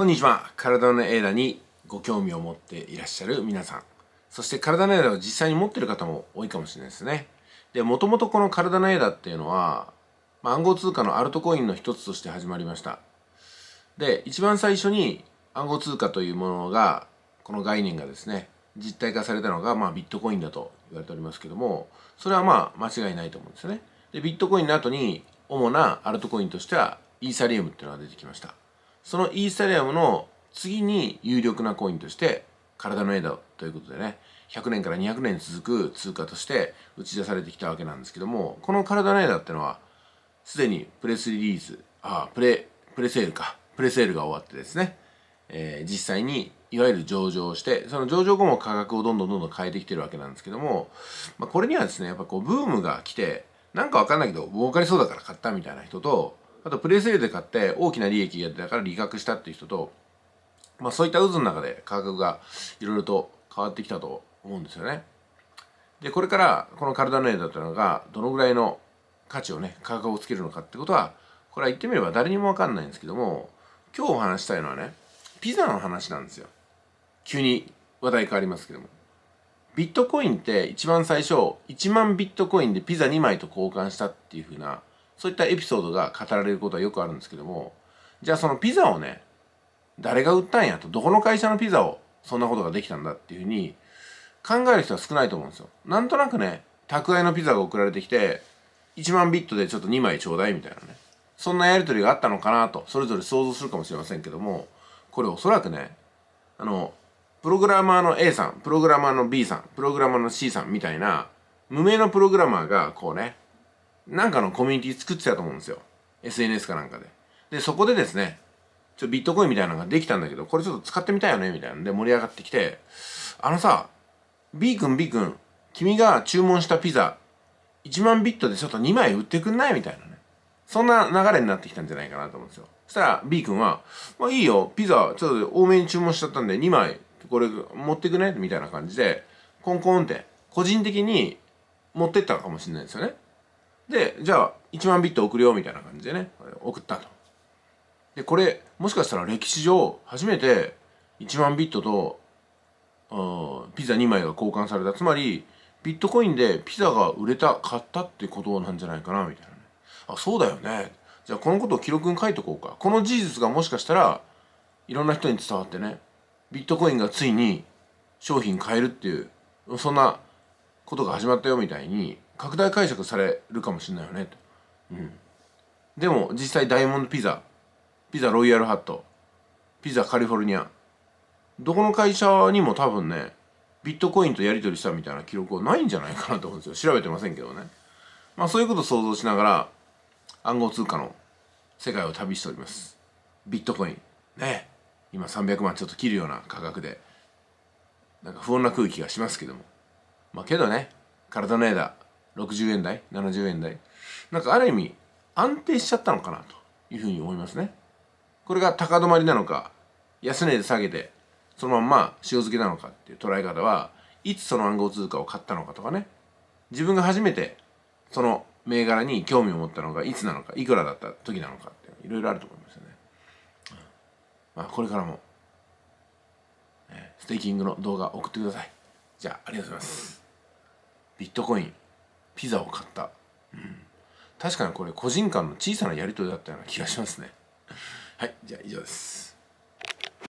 こんにちは。体のエラにご興味を持っていらっしゃる皆さん。そして体のエラを実際に持ってる方も多いかもしれないですね。で、もともとこの体のエラっていうのは、まあ、暗号通貨のアルトコインの一つとして始まりました。で、一番最初に暗号通貨というものが、この概念がですね、実体化されたのが、まあ、ビットコインだと言われておりますけども、それはまあ、間違いないと思うんですよね。で、ビットコインの後に、主なアルトコインとしては、イーサリウムっていうのが出てきました。そのイーサリアムの次に有力なコインとして体のエダということでね100年から200年続く通貨として打ち出されてきたわけなんですけどもこの体のエダってのはすでにプレスリリースああプレプレセールかプレセールが終わってですね、えー、実際にいわゆる上場してその上場後も価格をどんどんどんどん変えてきてるわけなんですけども、まあ、これにはですねやっぱこうブームが来てなんかわかんないけど儲かりそうだから買ったみたいな人とあとプレセールで買って大きな利益が出たから利確したっていう人と、まあ、そういった渦の中で価格がいろいろと変わってきたと思うんですよね。でこれからこのカルダネーだったのがどのぐらいの価値をね価格をつけるのかってことはこれは言ってみれば誰にも分かんないんですけども今日お話したいのはねピザの話なんですよ。急に話題変わりますけども。ビットコインって一番最初1万ビットコインでピザ2枚と交換したっていうふうなそういったエピソードが語られることはよくあるんですけどもじゃあそのピザをね誰が売ったんやとどこの会社のピザをそんなことができたんだっていうふうに考える人は少ないと思うんですよなんとなくね宅配のピザが送られてきて1万ビットでちょっと2枚ちょうだいみたいなねそんなやり取りがあったのかなとそれぞれ想像するかもしれませんけどもこれおそらくねあのプログラマーの A さんプログラマーの B さんプログラマーの C さんみたいな無名のプログラマーがこうねなんかのコミュニティ作ってたと思うんですよ。SNS かなんかで。で、そこでですね、ちょビットコインみたいなのができたんだけど、これちょっと使ってみたいよね、みたいなんで盛り上がってきて、あのさ、B 君 B 君、君が注文したピザ、1万ビットでちょっと2枚売ってくんないみたいなね。そんな流れになってきたんじゃないかなと思うんですよ。そしたら B 君は、まあいいよ、ピザちょっと多めに注文しちゃったんで2枚、これ持ってくねみたいな感じで、コンコンって、個人的に持ってったのかもしれないですよね。で、じゃあ、1万ビット送るよ、みたいな感じでね、送ったと。で、これ、もしかしたら歴史上、初めて1万ビットと、ピザ2枚が交換された。つまり、ビットコインでピザが売れた、買ったってことなんじゃないかな、みたいなね。あ、そうだよね。じゃあ、このことを記録に書いとこうか。この事実がもしかしたら、いろんな人に伝わってね、ビットコインがついに商品買えるっていう、そんなことが始まったよ、みたいに、拡大解釈されるかもしれないよねと、うん、でも実際ダイヤモンドピザピザロイヤルハットピザカリフォルニアどこの会社にも多分ねビットコインとやり取りしたみたいな記録はないんじゃないかなと思うんですよ調べてませんけどねまあそういうことを想像しながら暗号通貨の世界を旅しておりますビットコインね今300万ちょっと切るような価格でなんか不穏な空気がしますけどもまあけどね体の枝60円台70円台なんかある意味安定しちゃったのかなというふうに思いますねこれが高止まりなのか安値で下げてそのまんま塩漬けなのかっていう捉え方はいつその暗号通貨を買ったのかとかね自分が初めてその銘柄に興味を持ったのがいつなのかいくらだった時なのかっていろいろあると思いますよね、まあ、これからも、ステーキングの動画送ってくださいじゃあありがとうございますビットコインピザを買った、うん、確かにこれ個人間の小さなやり取りだったような気がしますねはいじゃあ以上です